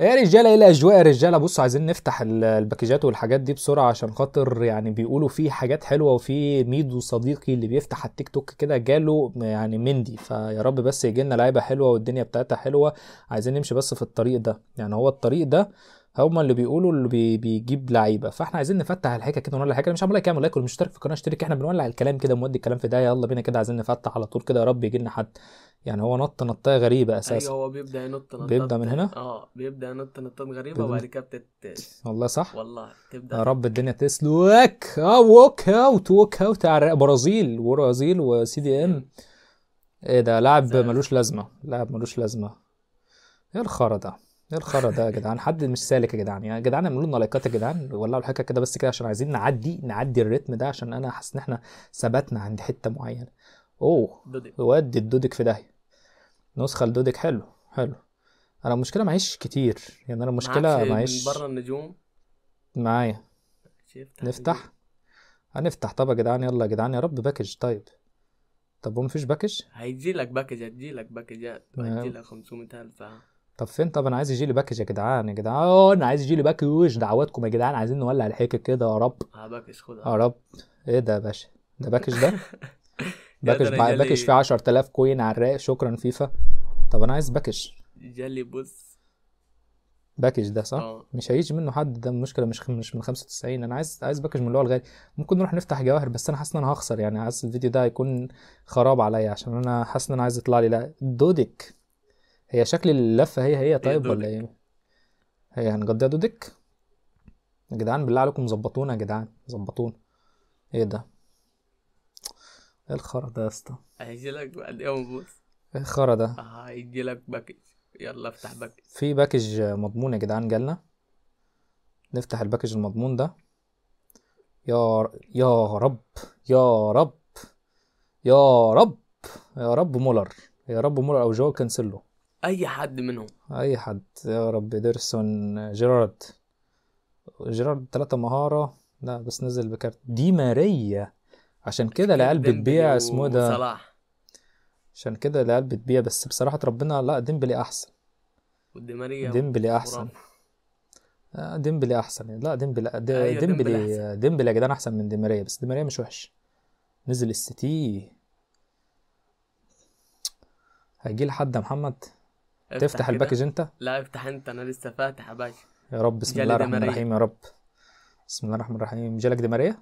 يا رجاله ايه الاجواء يا رجاله بصوا عايزين نفتح الباكجات والحاجات دي بسرعه عشان خاطر يعني بيقولوا في حاجات حلوه وفي ميدو صديقي اللي بيفتح التيك توك كده جاله يعني مندي فيا رب بس يجي لنا لعيبه حلوه والدنيا بتاعتها حلوه عايزين نمشي بس في الطريق ده يعني هو الطريق ده هما اللي بيقولوا اللي بي بيجيب لعيبه فاحنا عايزين نفتح الحكايه كده ونولع الحكايه مش عمال كام لايك واللي لايك مشترك في القناه اشترك احنا بنولع الكلام كده مودي الكلام في ده يلا بينا كده عايزين نفتح على طول كده يا رب يجي لنا حد يعني هو نط نطايه غريبه اساسا ايوه هو بيبدا ينط نطه بيبدا من هنا اه بيبدا ينط نطه غريبه بيبدأ. وبعد كده بتت والله صح والله تبدا يا رب الدنيا تسلوك اه ووك اوت ووك اوت برازيل برازيل وسي دي ام ايه ده لاعب ملوش لازمه لاعب ملوش لازمه ايه الخرا ده ايه الخرا ده يا جدعان حد مش سالك يا جدعان يعني يا جدعان اعملوا لنا لايكات يا جدعان ولعوا الحكه كده بس كده عشان عايزين نعدي نعدي الريتم ده عشان انا حاسس ان احنا ثبتنا عند حته معينه اوه دودك. ودي الدودك في داهيه نسخه لدودك حلو حلو انا المشكله معيش كتير يعني انا المشكله معيش من بره النجوم معايا نفتح هنفتح طب يا جدعان يلا يا جدعان يا رب باكج طيب طب ومفيش باكج هيجي لك باكج هيجي لك باكجات هيجي لك 500000 طب فين طب انا عايز يجي لي باكج يا جدعان يا جدعان آه، انا عايز يجي لي باكج دعواتكم يا جدعان عايزين نولع الحكه كده يا رب اه باكج خدها يا رب ايه ده يا باشا ده باكج ده باكج بع... باكج فيه 10000 كوين على الرايق شكرا فيفا طب انا عايز باكج جالي بص باكج ده صح؟ أوه. مش هيجي منه حد ده المشكله مش مش من 95 انا عايز عايز باكج من اللي هو الغالي ممكن نروح نفتح جواهر بس انا حاسس ان انا هخسر يعني حاسس الفيديو ده هيكون خراب عليا عشان انا حاسس ان انا عايز يطلع لي لا دودك هي شكل اللفه هي هي إيه طيب ولا ايه هي هنقضيها دودك يا جدعان بالله عليكم ظبطونا يا جدعان ظبطونا ايه ده ايه الخرا ده يا اسطى هيجي لك بعد يوم بص ايه الخرا ده آه، هيجي لك باكج يلا افتح باكج في باكج مضمون يا جدعان جالنا نفتح الباكج المضمون ده يا ر... يا رب يا رب يا رب يا رب مولر يا رب مولر او جو كانسلو اي حد منهم اي حد يا رب ديرسون جيرارد جيرارد ثلاثة مهارة لا بس نزل بكارت دي ماريا عشان كده العيال بتبيع اسمه ده صلاح عشان كده العيال بتبيع بس بصراحة ربنا لا ديمبلي احسن ودي ماريا ديمبلي احسن آه، ديمبلي احسن لا ديمبلي آه، أيوة، ديمبلي آه، ديمبلي يا جدعان احسن من دي ماريا بس دي ماريا مش وحش نزل السيتي هيجي لحد محمد تفتح الباكج انت لا افتح انت انا لسه فاتح يا باشا يا رب بسم الله الرحمن الرحيم يا رب بسم الله الرحمن الرحيم جالك دي ماريا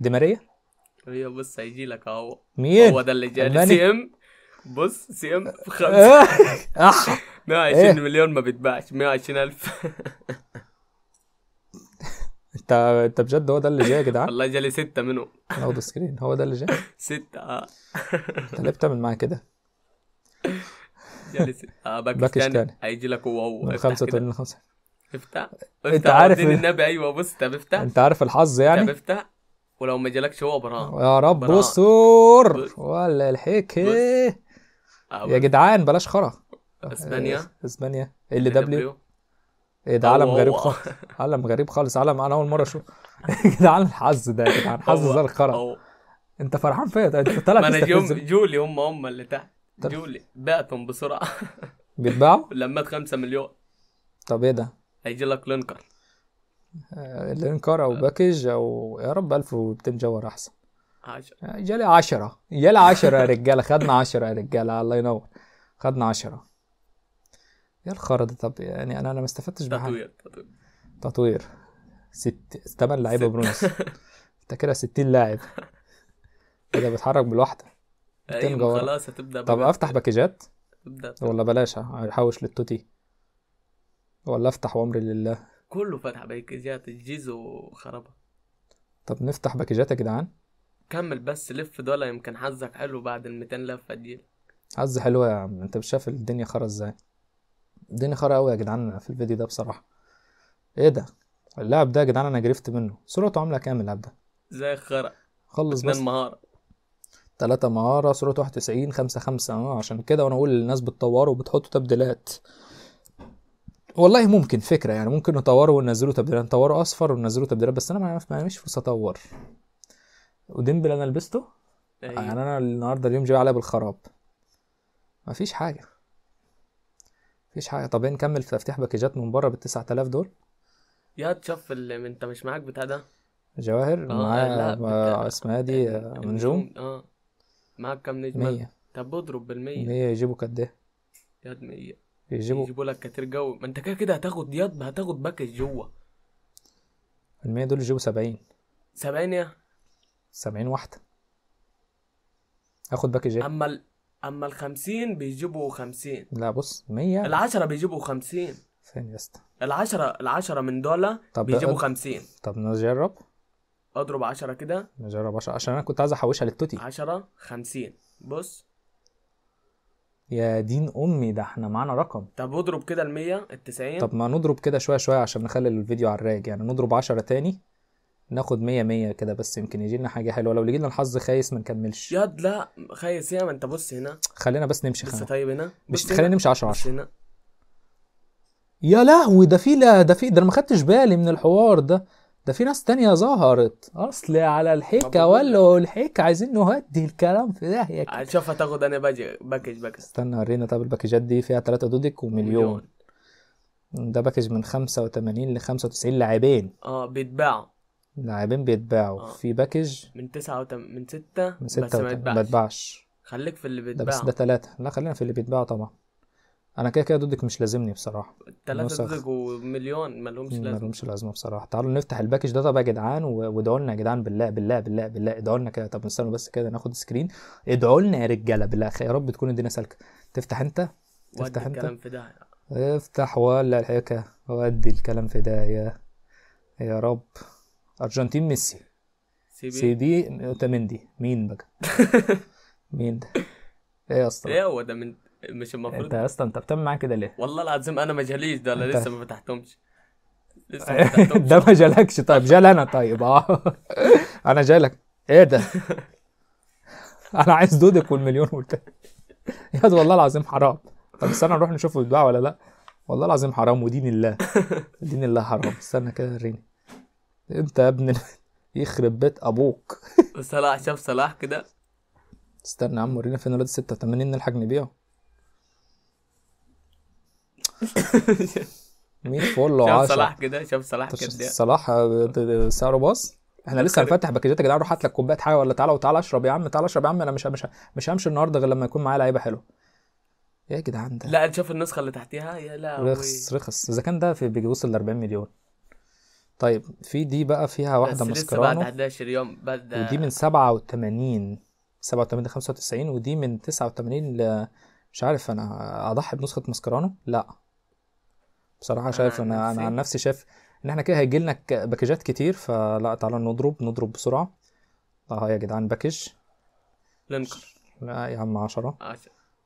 دي ماريا أيوة، هي بص هيجي لك اهو مين هو ده اللي جالي سي ام بص سي ام خمسة 120 إيه؟ آه. إيه؟ مليون ما بيتباعش 120 الف انت انت بجد هو ده اللي جاي يا جدعان والله جالي ستة منهم ناخد سكرين هو ده اللي جاي ستة اه انت ليه بتعمل معايا كده جالس يعني آه باكستاني هيجي لك هو من 85 ل افتح انت عارف النبي ايوه بص انت افتح انت عارف الحظ يعني افتح ولو ما جالكش هو برهان يا رب برهان. بصور ولا الحيك بص. آه، يا جدعان بلاش خرا اسبانيا اسبانيا ال دبليو ايه ده عالم غريب خالص عالم غريب خالص عالم انا اول مره اشوف كده علم الحظ ده يا جدعان حظ زي الخرا انت فرحان فيا طيب، انت طلعت ما انا جولي هم هم اللي تحت جولي بعتهم بسرعه بيتباعوا؟ لمات 5 مليون طب ايه ده؟ هيجي لك لينكر آه، لينكر او باكج او يا رب 1200 جوهر احسن 10 جالي 10 جالي 10 يا رجاله خدنا 10 يا رجاله الله ينور خدنا 10 يا إيه الخرا ده طب يعني انا انا ما استفدتش بحاجه تطوير تطوير تطوير ست 8 لعيبه برونز انت كده 60 لاعب كده إيه بتحرك بالواحده 200 أيوة جوار خلاص هتبدا طب افتح باكجات ابدا ولا بلاش احوش للتوتي ولا افتح وامري لله كله فتح باكجات الجيزو خربها طب نفتح باكجات يا جدعان كمل بس لف دول يمكن حظك حلو بعد ال 200 لفه دي حظ حلو يا عم انت مش شايف الدنيا خرا ازاي الدنيا خرا قوي يا جدعان في الفيديو ده بصراحه ايه ده اللاعب ده يا جدعان انا جرفت منه صورته عامله كام اللاعب ده زي خرا خلص بس مهاره 3 مهارة صورة 91 5 5 اه عشان كده وانا اقول للناس بتطوروا وبتحطوا تبديلات والله ممكن فكرة يعني ممكن نطوره وننزله تبديلات نطوره اصفر وننزله تبديلات بس انا ما مش في اطور وديمبل انا لبسته أيوة. يعني انا النهارده اليوم جاي عليا بالخراب مفيش حاجة مفيش حاجة طب إيه، نكمل في تفتيح باكيجات من بره بال 9000 دول يا تشوف انت مش معاك بتاع ده جواهر آه، معايا اسمها دي آه، منجوم اه معاك كام نجمة؟ 100 طب اضرب بالمية 100 يجيبوا قد ايه؟ ياد 100 يجيبوا يجيبوا لك كتير جو ما انت كده كده هتاخد ياد هتاخد باكج جوه ال 100 دول يجيبوا 70 70 يا 70 واحدة هاخد باكج ايه؟ اما ال اما ال 50 بيجيبوا 50 لا بص 100 ال 10 بيجيبوا 50 فين يا اسطى؟ ال 10 ال 10 من دول بيجيبوا 50 طب نجرب اضرب 10 كده نجرب 10 عشان انا كنت عايز احوشها للتوتي 10 50 بص يا دين امي ده احنا معانا رقم طب اضرب كده ال 100 ال 90 طب ما نضرب كده شويه شويه عشان نخلي الفيديو على الرايق يعني نضرب 10 تاني ناخد 100 100 كده بس يمكن يجي لنا حاجه حلوه لو لنا الحظ خايس ما نكملش ياد لا خايس يا ما انت بص هنا خلينا بس نمشي خلينا طيب هنا مش خلينا نمشي 10 10 يا لهوي ده في لا ده في ده انا ما خدتش بالي من الحوار ده ده في ناس تانية ظهرت اصل على الحكة ولا الحكة عايزين نهدي الكلام في داهية هنشوف هتاخد انا باجي باكج باكج استنى ورينا طب الباكجات دي فيها ثلاثة دودك ومليون ده باكج من 85 ل 95 لاعبين اه بيتباعوا لاعبين بيتباعوا آه. في باكج من 9 وتم... من 6 من 6 بس ما يتباعش خليك في اللي بيتباعوا ده بس ده ثلاثة لا خلينا في اللي بيتباعوا طبعا انا كده كده ضدك مش لازمني بصراحه ثلاثة ضدك ومليون مالهمش لازمه مالهمش لازمه بصراحه تعالوا نفتح الباكج ده طب يا جدعان وادعوا لنا يا جدعان بالله بالله بالله بالله ادعوا لنا كده طب نستنى بس كده ناخد سكرين ادعوا لنا يا رجاله بالله يا رب تكون الدنيا سالكه تفتح انت تفتح انت الكلام في داهيه افتح ولا الحكايه ودي الكلام في داهيه يا رب ارجنتين ميسي سي بي سي بي اوتامندي مين بقى مين ده ايه يا اسطى ايه هو ده من مش المفروض انت يا اسطى انت بتعمل معايا كده ليه؟ والله العظيم انا ما جاليش ده انا لسه ما فتحتهمش لسه ما فتحتهمش ده ما جالكش طيب جال انا طيب اه انا جالك ايه ده؟ انا عايز دودك والمليون والتاني يا والله العظيم حرام طب استنى نروح نشوفه بيتباع ولا لا والله العظيم حرام ودين الله دين الله حرام استنى كده وريني انت يا ابن يخرب بيت ابوك صلاح شاف صلاح كده استنى يا عم ورينا فين الواد 86 نلحق نبيعه 100 فول و10 صلاح كده شاف صلاح كده صلاح سعره باص احنا لسه هنفتح باكجات يا جدعان روح هات لك كوبايه حاجه ولا تعالى وتعالى اشرب يا عم تعالى اشرب يا عم انا مش مش مش همشي النهارده غير لما يكون معايا لعيبه حلوه يا جدعان ده لا تشوف النسخه اللي تحتيها يا لا رخص رخص اذا كان ده في بيوصل ل 40 مليون طيب في دي بقى فيها واحده ماسكرانو بس لسه بعد 11 يوم بعد ودي من 87 87 ل 95 ودي من 89 ل مش عارف انا اضحي بنسخه ماسكرانو لا بصراحه شايف انا انا عن نفسي شايف ان احنا كده هيجي لنا باكجات كتير فلا تعالوا نضرب نضرب بسرعه اه يا جدعان باكج لنكر لا يا عم 10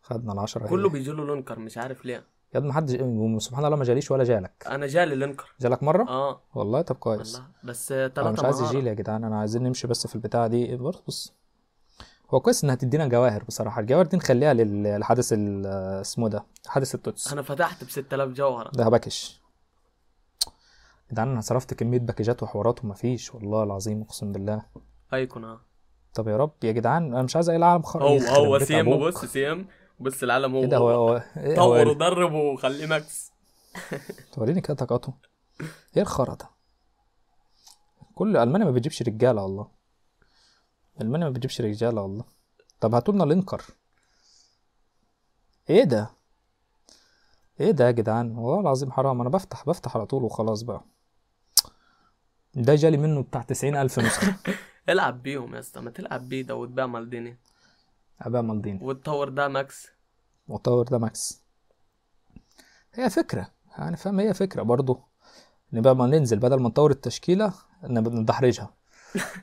خدنا ال 10 كله بيجي له لنكر مش عارف ليه يا ما حدش سبحان الله ما جاليش ولا جالك انا جالي لنكر جالك مره اه والله طب كويس والله بس ثلاثه انا مش عايز لي يا جدعان انا عايزين نمشي بس في البتاعه دي برضه بص هو كويس انها تدينا جواهر بصراحه الجواهر دي نخليها للحدث اسمه ده حدث التوتس انا فتحت ب 6000 جوهره ده باكج ده انا صرفت كميه باكجات وحوارات ومفيش والله العظيم اقسم بالله ايكون اه طب يا رب يا جدعان انا مش عايز اي العالم خالص هو هو سي ام بص سي ام بص العالم هو إيه ده هو هو إيه طور ودرب وخليه ماكس توريني كده طاقته ايه الخرا ده كل المانيا ما بتجيبش رجاله والله المانيا ما بتجيبش رجاله والله طب هاتوا لنا لينكر ايه ده ايه ده يا جدعان والله العظيم حرام انا بفتح بفتح على طول وخلاص بقى ده جالي منه بتاع تسعين ألف نسخة العب بيهم يا اسطى ما تلعب بيه ده وتبيع مالديني أبيع مالديني وتطور ده ماكس وتطور ده ماكس هي فكرة يعني فاهم هي فكرة برضه نبقى ما ننزل بدل ما نطور التشكيلة ندحرجها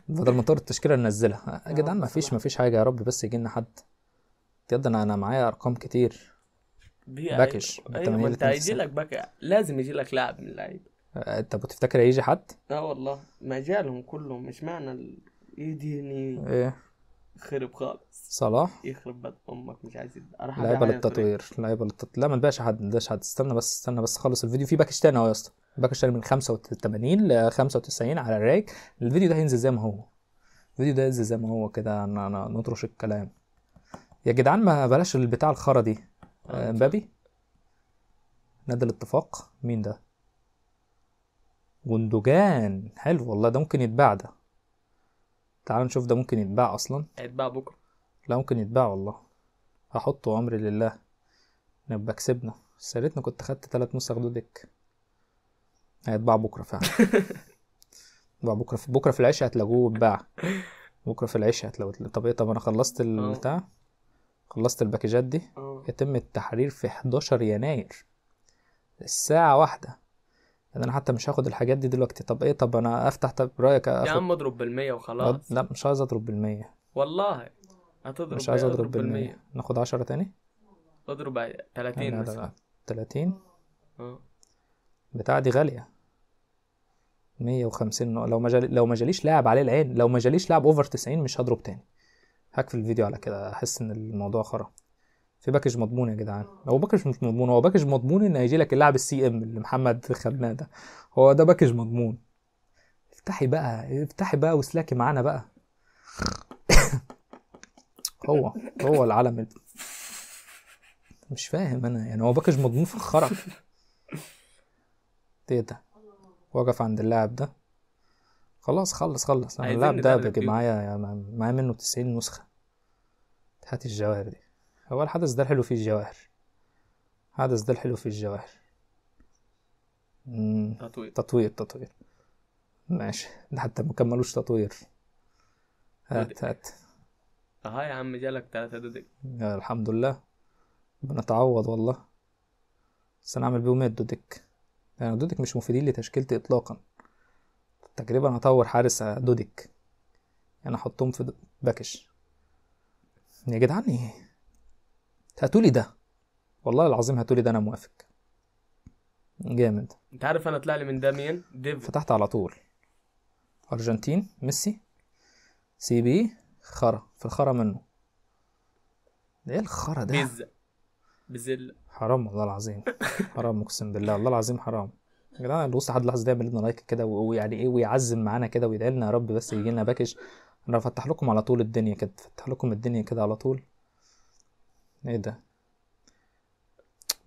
بدل ما تطور التشكيله ننزلها آه، يا جدعان ما فيش ما فيش حاجه يا رب بس يجي لنا حد بجد انا انا معايا ارقام كتير باكش ايوه أيوة. انت هيجي لك باك لازم يجي لك لاعب من اللعيبه آه، انت بتفتكر هيجي حد؟ اه والله مجالهم كلهم مش معنى ال... يديني ايه خرب خالص صلاح يخرب بد امك مش عايز لعيبه للتطوير لعيبه للتطوير لا ما تبقاش حد ما نبقاش حد استنى بس استنى بس خلص الفيديو في باكج تاني اهو يا اسطى باك اشتري من 85 ل 95 على الرايك الفيديو ده هينزل زي ما هو الفيديو ده هينزل زي ما هو كده نطرش الكلام يا جدعان ما بلاش البتاع الخرا دي آه، آه. امبابي نادي الاتفاق مين ده جندوجان حلو والله ده ممكن يتباع ده تعال نشوف ده ممكن يتباع اصلا هيتباع بكره لا ممكن يتباع والله هحطه امر لله نبقى كسبنا سالتنا كنت خدت تلات نسخ دودك هيتباع بكره فعلا هيتباع بكره في بكره في العشاء هتلاقوه اتباع بكره في العشاء هتلاقوه طب ايه طب انا خلصت البتاع اه. خلصت الباكجات دي أوه. يتم التحرير في 11 يناير الساعة واحدة يعني انا حتى مش هاخد الحاجات دي دلوقتي طب ايه طب انا افتح طب رايك أخد... يا عم اضرب بالمية وخلاص لا مش عايز اضرب بالمية والله هتضرب مش عايز اضرب بالمية ناخد 10 تاني اضرب 30 مثلا 30 اه البتاعة دي غالية 150 لو ما مجال... لو ما جاليش لاعب عليه العين لو ما جاليش لاعب اوفر 90 مش هضرب تاني هقفل الفيديو على كده احس ان الموضوع خرا في باكج مضمون يا جدعان هو باكج مش مضمون هو باكج مضمون ان هيجي لك اللاعب السي ام اللي محمد خدناه ده هو ده باكج مضمون افتحي بقى افتحي بقى واسلاكي معانا بقى هو هو العالم ال... مش فاهم انا يعني هو باكج مضمون في ايه ده وقف عند اللاعب ده خلاص خلص خلص انا اللاعب ده بقي معايا يعني معايا منه 90 نسخه هات الجواهر دي هو الحدث ده الحلو فيه الجواهر الحدث ده الحلو فيه الجواهر تطوير تطوير تطوير ماشي حتى ما كملوش تطوير هات هات اه يا عم جالك تلاتة دودك الحمد لله بنتعوض والله بس اعمل بيهم 100 دودك لأن يعني دودك مش مفيدين لتشكيلتي إطلاقا تقريبا هطور حارس دودك يعني أحطهم في باكش يا جدعان إيه هاتولي ده والله العظيم هاتولي ده أنا موافق جامد انت عارف انا طلع لي من ده مين ديف فتحت على طول ارجنتين ميسي سي بي خرا في الخرا منه ده ايه الخرا ده بيزا بذل حرام والله العظيم حرام اقسم بالله والله العظيم حرام يا جدعان اللي لحد اللحظه دي يعمل لنا لايك كده ويعني ايه ويعزم معانا كده ويدعي لنا يا رب بس يجي لنا باكج انا بفتح لكم على طول الدنيا كده بفتح لكم الدنيا كده على طول ايه ده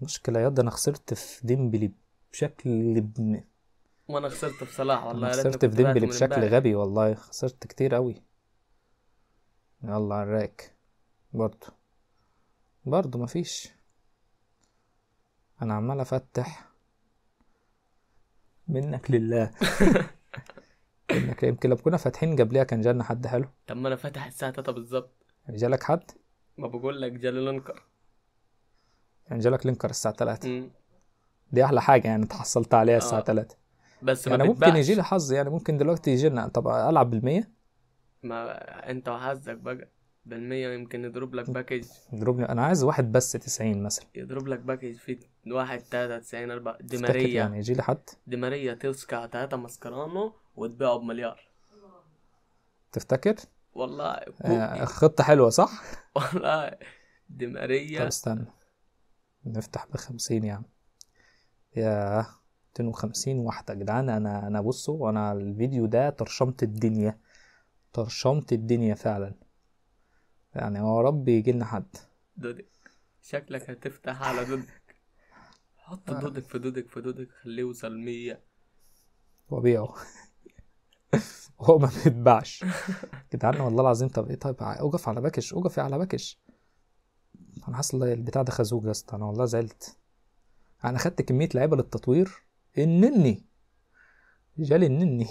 مشكله يا ده انا خسرت في ديمبلي بشكل ابن وانا خسرت في صلاح والله خسرت في ديمبلي بشكل غبي والله خسرت كتير قوي يلا على الراك برضه برضه مفيش انا عمال افتح منك لله منك يمكن لو كنا فاتحين قبلها كان جالنا حد حلو طب ما انا فاتح الساعه 3 بالظبط جالك حد ما بقول لك جالي لينكر يعني جالك لينكر الساعه 3 دي احلى حاجه يعني تحصلت عليها الساعه آه. 3 بس يعني ما ممكن يجي لي حظ يعني ممكن دلوقتي يجي لنا طب العب بالمية ما انت وحظك بقى بالمية يمكن يضرب لك باكج يضرب انا عايز واحد بس 90 مثلا يضرب لك باكج فيه واحد تلاتة 90 أربعة دي ماريا يعني يجي لي حد دي ماريا تسكع تلاتة ماسكرانو وتبيعه بمليار تفتكر؟ والله آه خطة حلوة صح؟ والله دي ماريا طب استنى نفتح بخمسين يعني يا 52 واحدة يا جدعان أنا أنا بصوا أنا الفيديو ده ترشمت الدنيا ترشمت الدنيا فعلا يعني هو رب يجي لنا حد دودك شكلك هتفتح على دودك حط آه. دودك في دودك في دودك خليه يوصل 100 وبيعه هو ما بيتباعش جدعان والله العظيم طب ايه طيب اوقف على باكش اوقف على باكش انا حاسس البتاع ده خازوق يا اسطى انا والله زعلت انا خدت كميه لعيبه للتطوير النني جالي النني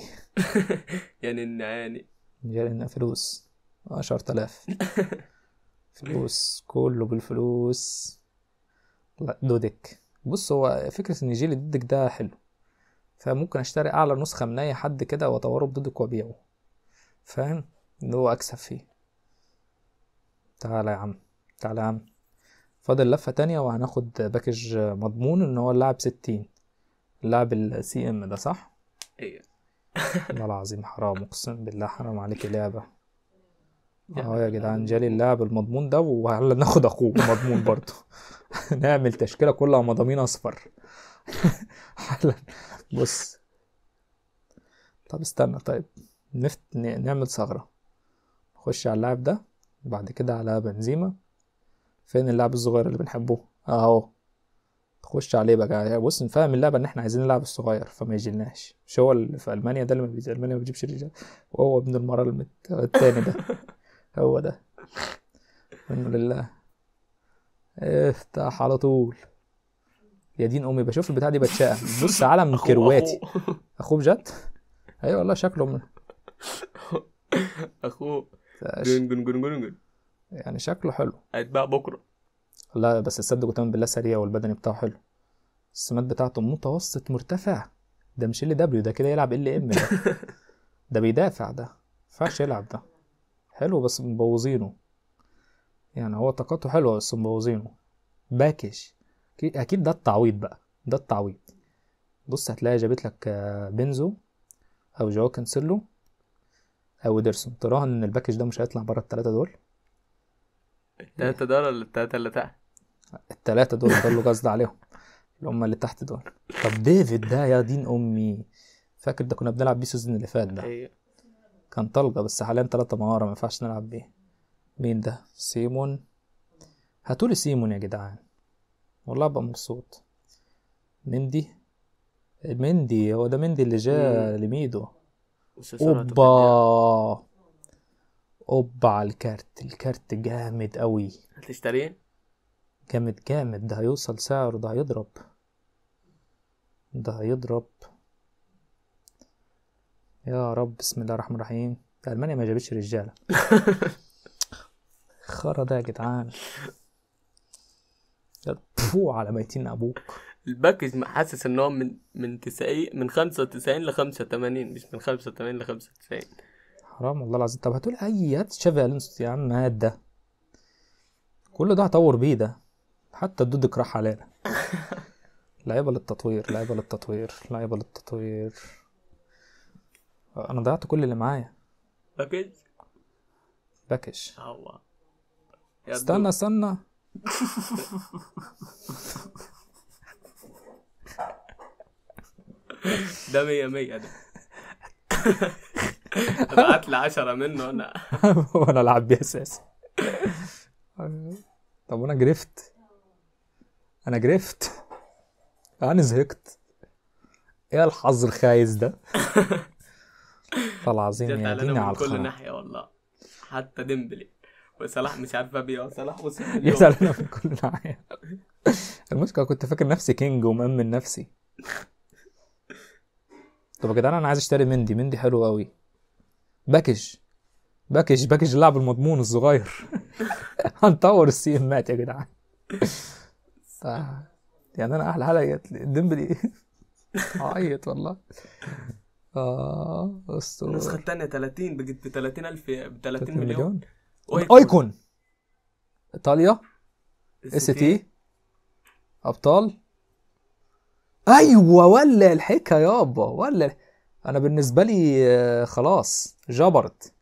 يعني النعاني جالي فلوس عشرة آلاف فلوس كله بالفلوس لا دودك بص هو فكرة ان جيل دودك ده حلو فممكن اشتري اعلى نسخة من اي حد كده واطوره بدودك وابيعه فاهم اللي هو اكسب فيه تعالى يا عم تعالى يا عم فاضل لفة تانية وهناخد باكج مضمون ان هو اللاعب ستين اللاعب السي ام ده صح؟ ايوه والله العظيم حرام اقسم بالله حرام عليك اللعبة اه يا جدعان جالي اللاعب المضمون ده وهلا ناخد اخوه مضمون برضه نعمل تشكيله كلها مضامين اصفر حالا بص طب استنى طيب نفت نعمل ثغره نخش على اللاعب ده بعد كده على بنزيما فين اللاعب الصغير اللي بنحبه اهو تخش عليه بقى بص نفهم اللعبه ان احنا عايزين اللاعب الصغير فما يجيلناش مش هو اللي في المانيا ده اللي ما المانيا ما بتجيبش رجال وهو ابن المرة التاني ده هو ده الحمد لله افتح على طول يا دين امي بشوف البتاع دي بتشقى بص من كرواتي اخوه بجد ايوه والله شكله من... اخوه جن جن جن يعني شكله حلو هيتباع بكره لا بس السد قدام بالله سريع والبدني بتاعه حلو السمات بتاعته متوسط مرتفع ده مش ال دبليو ده كده يلعب ال ام ده ده بيدافع ده ما ينفعش يلعب ده حلو بس مبوظينه يعني هو طاقته حلوه بس مبوظينه باكش اكيد ده التعويض بقى ده التعويض بص هتلاقي جابت لك آه، بنزو او جواو كانسيلو او ادرسون تراهن ان الباكج ده مش هيطلع بره التلاته دول التلاته دول ولا التلاته اللي تحت التلاته دول دول قصد عليهم اللي هم اللي تحت دول طب ديفيد ده يا دين امي فاكر ده كنا بنلعب بيه السيزون اللي فات ده أيوه. كان طلقة بس حاليا تلاتة مهارة ما ينفعش نلعب بيه مين ده سيمون هاتولي سيمون يا جدعان والله ابقى مبسوط مندي مندي هو ده مندي اللي جا لميدو اوبا اوبا على الكارت الكارت جامد قوي هتشتريه جامد جامد ده هيوصل سعره ده هيضرب ده هيضرب يا رب بسم الله الرحمن الرحيم المانيا ما جابتش رجاله خرا ده يا جدعان فو على ميتين ابوك الباكج حاسس ان هو من من 90 من 95 ل 85 مش من 85 ل 95 حرام والله العظيم طب هتقول اي هات تشافي الونسو يا عم هات ده كل ده هطور بيه ده حتى الدود راح علينا لعيبه للتطوير لعيبه للتطوير لعيبه للتطوير انا ضيعت كل اللي معايا باكج باكج الله استنى استنى ده مية مية ده بعت لي 10 منه انا وانا العب بيه اساسي طب وانا جرفت انا جرفت انا زهقت ايه الحظ الخايس ده والله العظيم يا دينا على الخرا كل ناحيه والله حتى ديمبلي وصلاح مش عارف ابي وصلاح وصلاح انا من كل ناحيه المشكله كنت فاكر نفسي كينج ومأمن نفسي طب يا جدعان انا عايز اشتري مندي مندي حلو قوي باكج باكج باكج اللاعب المضمون الصغير هنطور السي امات يا جدعان ف... يعني انا احلى حلقه ديمبلي اعيط والله اه اسطوره النسخه الثانيه 30 ب 30 ألف ب 30 مليون ايكون ايطاليا اس تي ابطال ايوه ولا الحكا يابا ولا انا بالنسبه لي آه، خلاص جبرت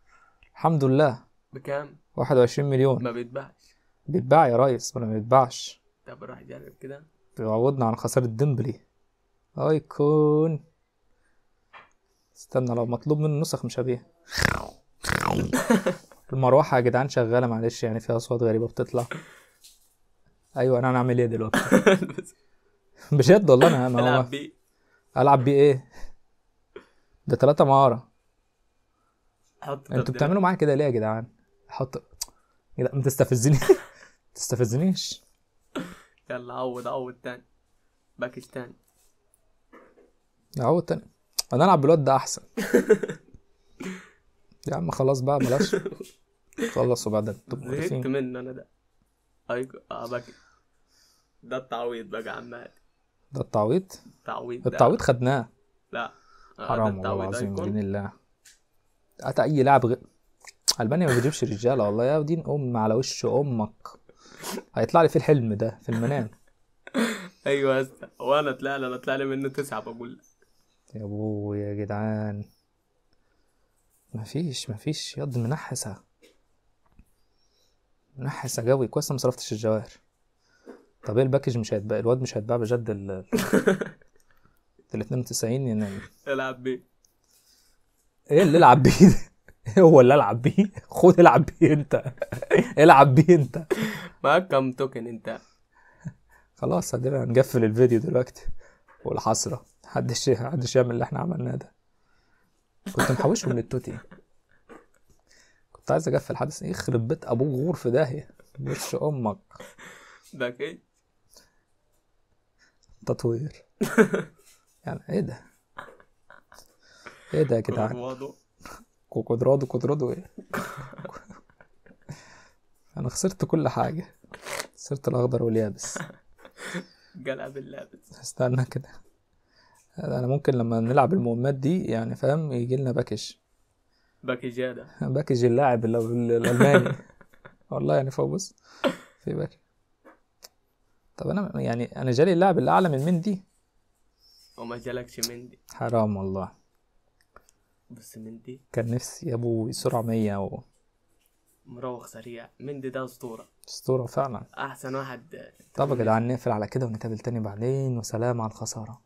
الحمد لله بكام 21 مليون ما بيتباعش بيتباع يا ريس ولا ما بيتباعش طب راح جرب كده تعودنا عن خساره ديمبلي ايكون استنى لو مطلوب منه نسخ مش هبيع المروحة يا جدعان شغالة معلش يعني فيها أصوات غريبة بتطلع أيوة أنا هنعمل إيه دلوقتي بجد والله أنا ما ألعب بيه ألعب بيه إيه ده تلاتة مهارة انتوا بتعملوا معايا كده ليه يا جدعان؟ حط لا إيه ما تستفزني تستفزنيش يلا عوض عوض تاني باكج تاني عوض تاني ما نلعب بالواد ده احسن يا عم خلاص بقى بلاش خلصوا بعدين زهقت منه انا ده ايوه اه باكي ده التعويض بقى يا عم ده التعويض؟ التعويض التعويض خدناه لا آه، حرام والله العظيم دين الله اتى اي لاعب غير البانيا ما بتجيبش رجاله والله يا دين ام على وش امك هيطلع لي في الحلم ده في المنام ايوه يا اسطى وانا طلع لي انا طلع لي منه تسعه بقول يا ابوي يا جدعان مفيش مفيش يد منحسة منحسة جوي كويس ما صرفتش الجواهر طب ايه الباكج مش هيتباع الواد مش هيتباع بجد ال 92 يناير العب بيه ايه اللي العب بيه ده؟ هو اللي العب بيه خد العب بيه انت العب بيه انت معاك كام توكن انت خلاص هنقفل الفيديو دلوقتي والحسره محدش محدش يعمل اللي احنا عملناه ده كنت من التوتي كنت عايز اقفل حدث يخرب بيت ابوه غور في داهيه وش امك ده كده تطوير يعني ايه ده ايه ده يا جدعان كودرادو كودرادو ايه انا خسرت كل حاجه خسرت الاخضر واليابس جلع باللابس استنى كده انا ممكن لما نلعب المهمات دي يعني فاهم يجي لنا باكج باكج ده باكج اللاعب الالماني والله يعني فوز بص في باكج طب انا يعني انا جالي اللاعب اللي اعلى من مندي وما جالكش مندي حرام والله بس مندي كان نفسي يا ابوي سرعه 100 و... مراوغ سريع مندي ده اسطوره اسطوره فعلا احسن واحد طب يا جدعان نقفل على كده ونتقابل تاني بعدين وسلام على الخساره